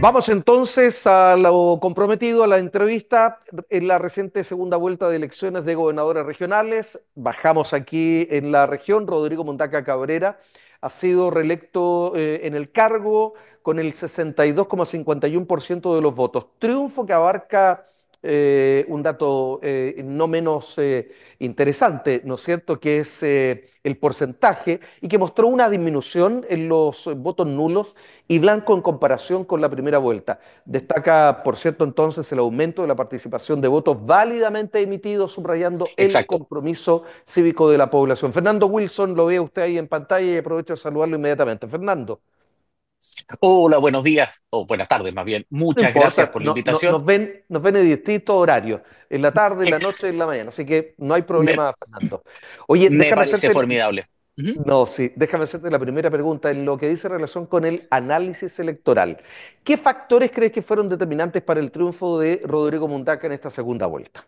Vamos entonces a lo comprometido, a la entrevista en la reciente segunda vuelta de elecciones de gobernadores regionales. Bajamos aquí en la región. Rodrigo Montaca Cabrera ha sido reelecto eh, en el cargo con el 62,51% de los votos. Triunfo que abarca eh, un dato eh, no menos eh, interesante, ¿no es cierto?, que es el porcentaje y que mostró una disminución en los votos nulos y blanco en comparación con la primera vuelta. Destaca, por cierto, entonces el aumento de la participación de votos válidamente emitidos, subrayando el compromiso cívico de la población. Fernando Wilson, lo ve usted ahí en pantalla y aprovecho de saludarlo inmediatamente. Fernando. Hola, buenos días, o buenas tardes más bien. Muchas gracias por la invitación. nos, ven, nos ven en distintos horarios, en la tarde, en la noche, en la mañana, así que no hay problema, Fernando. Oye, parece formidable. No, sí, déjame hacerte la primera pregunta en lo que dice relación con el análisis electoral. ¿Qué factores crees que fueron determinantes para el triunfo de Rodrigo Mundaca en esta segunda vuelta?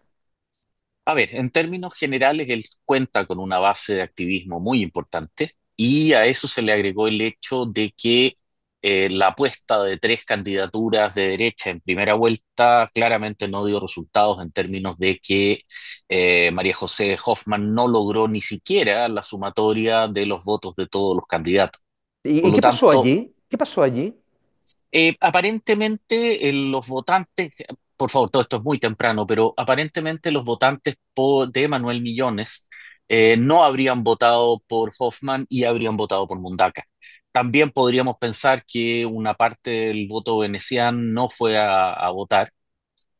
A ver, en términos generales, él cuenta con una base de activismo muy importante y a eso se le agregó el hecho de que eh, la apuesta de tres candidaturas de derecha en primera vuelta claramente no dio resultados en términos de que eh, María José Hoffman no logró ni siquiera la sumatoria de los votos de todos los candidatos. ¿Y, qué pasó allí? ¿Qué pasó allí? Eh, aparentemente los votantes, por favor, todo esto es muy temprano, pero aparentemente los votantes de Manuel Millones no habrían votado por Hoffman y habrían votado por Mundaca. También podríamos pensar que una parte del voto veneciano no fue a, votar.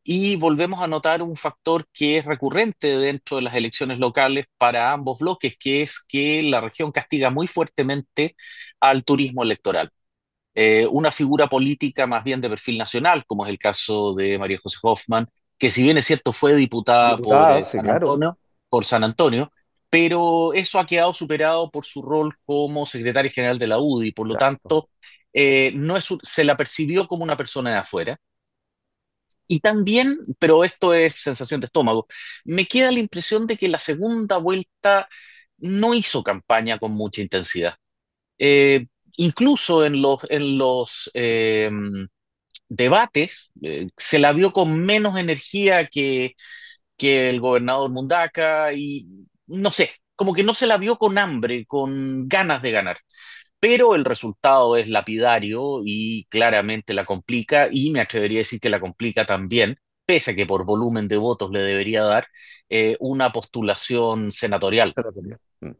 Y volvemos a notar un factor que es recurrente dentro de las elecciones locales para ambos bloques, que es que la región castiga muy fuertemente al turismo electoral. Eh, una figura política más bien de perfil nacional, como es el caso de María José Hoffman, que si bien es cierto fue diputada, eh, por San Antonio, pero eso ha quedado superado por su rol como secretario general de la UDI, por lo tanto, eh, no se la percibió como una persona de afuera. Y también, pero esto es sensación de estómago, me queda la impresión de que la segunda vuelta no hizo campaña con mucha intensidad. Eh, incluso en los, en los eh, debates se la vio con menos energía que, que el gobernador Mundaca y no sé, como que no se la vio con hambre, con ganas de ganar. Pero el resultado es lapidario y claramente la complica, y me atrevería a decir que la complica también, pese a que por volumen de votos le debería dar, eh, una postulación senatorial. Mm.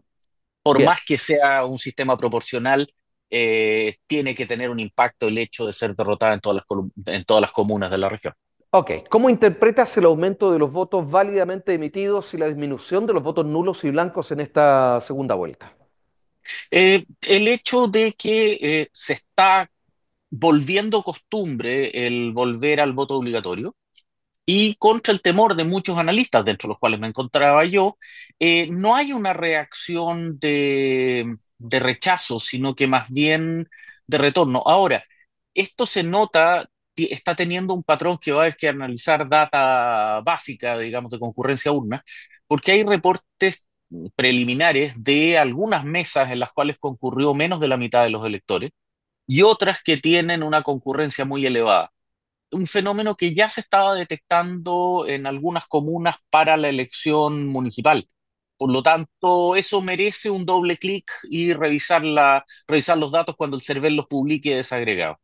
Por más que sea un sistema proporcional, eh, tiene que tener un impacto el hecho de ser derrotada en todas las comunas de la región. Ok, ¿cómo interpretas el aumento de los votos válidamente emitidos y la disminución de los votos nulos y blancos en esta segunda vuelta? Eh, el hecho de que eh, se está volviendo costumbre el volver al voto obligatorio y contra el temor de muchos analistas, dentro de los cuales me encontraba yo, eh, no hay una reacción de rechazo, sino que más bien de retorno. Ahora, esto se nota está teniendo un patrón que va a haber que analizar data básica, digamos, de concurrencia urna, porque hay reportes preliminares de algunas mesas en las cuales concurrió menos de la mitad de los electores y otras que tienen una concurrencia muy elevada. Un fenómeno que ya se estaba detectando en algunas comunas para la elección municipal. Por lo tanto, eso merece un doble clic y revisar, revisar los datos cuando el CERVEL los publique desagregados.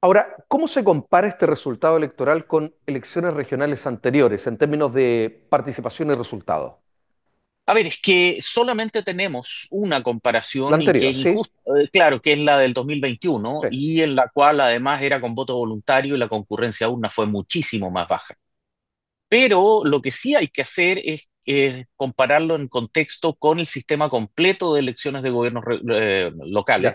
Ahora, ¿cómo se compara este resultado electoral con elecciones regionales anteriores en términos de participación y resultado? A ver, es que solamente tenemos una comparación anterior, que eh, claro, que es la del 2021 y en la cual además era con voto voluntario y la concurrencia a urna fue muchísimo más baja. Pero lo que sí hay que hacer es compararlo en contexto con el sistema completo de elecciones de gobiernos eh, locales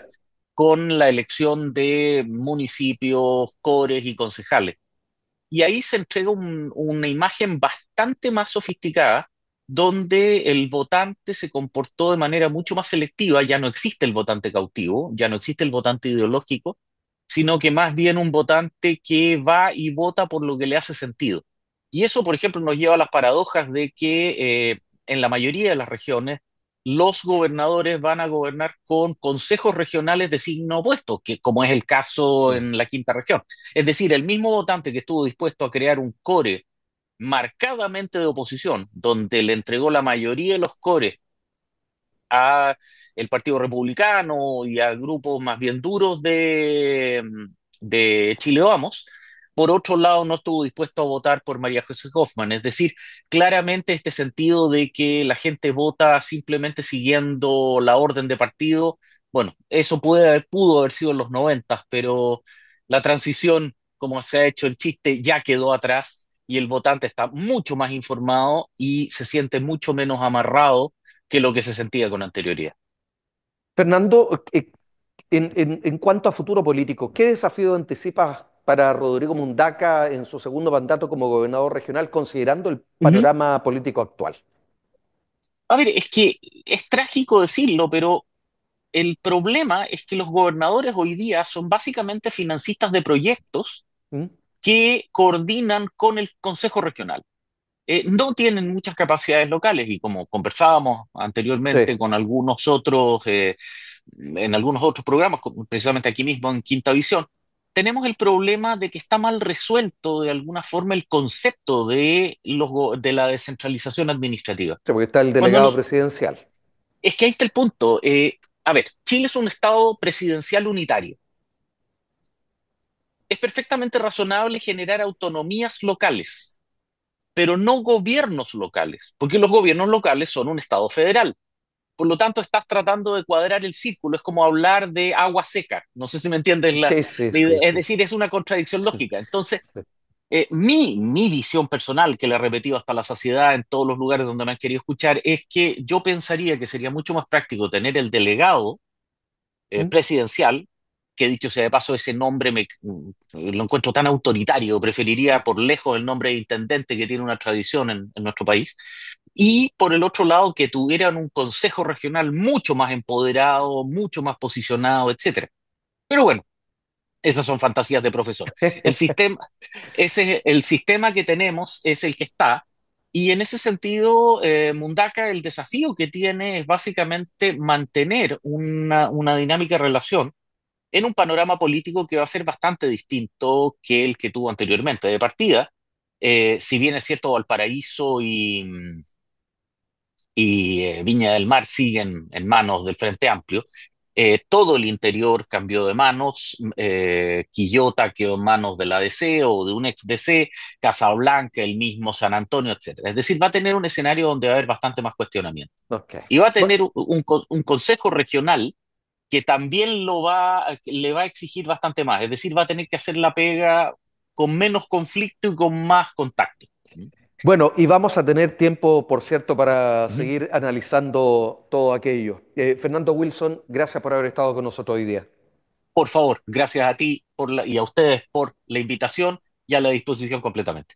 con la elección de municipios, cores y concejales. Y ahí se entrega una imagen bastante más sofisticada donde el votante se comportó de manera mucho más selectiva, ya no existe el votante cautivo, ya no existe el votante ideológico, sino que más bien un votante que va y vota por lo que le hace sentido. Y eso, por ejemplo, nos lleva a las paradojas de que eh, en la mayoría de las regiones los gobernadores van a gobernar con consejos regionales de signo opuesto, que, como es el caso mm. en la quinta región. Es decir, el mismo votante que estuvo dispuesto a crear un core marcadamente de oposición, donde le entregó la mayoría de los cores a el Partido Republicano y a grupos más bien duros de, de Chile Vamos, por otro lado no estuvo dispuesto a votar por María José Hoffman. Es decir, claramente este sentido de que la gente vota simplemente siguiendo la orden de partido, bueno, eso pudo haber sido en los noventas, pero la transición, como se ha hecho el chiste, ya quedó atrás y el votante está mucho más informado y se siente mucho menos amarrado que lo que se sentía con anterioridad. Fernando, eh, en, cuanto a futuro político, ¿qué desafío anticipas para Rodrigo Mundaca en su segundo mandato como gobernador regional, considerando el panorama político actual? A ver, es que es trágico decirlo, pero el problema es que los gobernadores hoy día son básicamente financistas de proyectos ¿Mm? que coordinan con el Consejo Regional. Eh, no tienen muchas capacidades locales y como conversábamos anteriormente con algunos otros, eh, en algunos otros programas, precisamente aquí mismo en Quinta Visión, tenemos el problema de que está mal resuelto de alguna forma el concepto de, los, de la descentralización administrativa. Sí, porque está el delegado presidencial. Es que ahí está el punto. Eh, a ver, Chile es un Estado presidencial unitario. Es perfectamente razonable generar autonomías locales, pero no gobiernos locales, porque los gobiernos locales son un Estado federal. Por lo tanto, estás tratando de cuadrar el círculo, es como hablar de agua seca. No sé si me entiendes. La, es decir, es una contradicción lógica. Entonces, eh, mi, mi visión personal, que la he repetido hasta la saciedad en todos los lugares donde me han querido escuchar, es que yo pensaría que sería mucho más práctico tener el delegado eh, ¿Mm? presidencial, que dicho sea de paso, ese nombre me, lo encuentro tan autoritario, preferiría por lejos el nombre de intendente que tiene una tradición en nuestro país, y por el otro lado que tuvieran un consejo regional mucho más empoderado, mucho más posicionado, etcétera. Pero bueno, esas son fantasías de profesor. El sistema, ese, el sistema que tenemos es el que está. Y en ese sentido, eh, Mundaka, el desafío que tiene es básicamente mantener una, una dinámica relación en un panorama político que va a ser bastante distinto que el que tuvo anteriormente de partida. Eh, si bien es cierto, Valparaíso y, mm, y eh, Viña del Mar siguen en manos del Frente Amplio. Eh, todo el interior cambió de manos, eh, Quillota quedó en manos de la DC o de un ex DC, Casablanca, el mismo San Antonio, etc. Es decir, va a tener un escenario donde va a haber bastante más cuestionamiento. Y va a tener un, consejo regional que también lo va, le va a exigir bastante más, es decir, va a tener que hacer la pega con menos conflicto y con más contacto. Bueno, y vamos a tener tiempo, por cierto, para seguir analizando todo aquello. Eh, Fernando Wilson, gracias por haber estado con nosotros hoy día. Por favor, gracias a ti y a ustedes por la invitación y a la disposición completamente.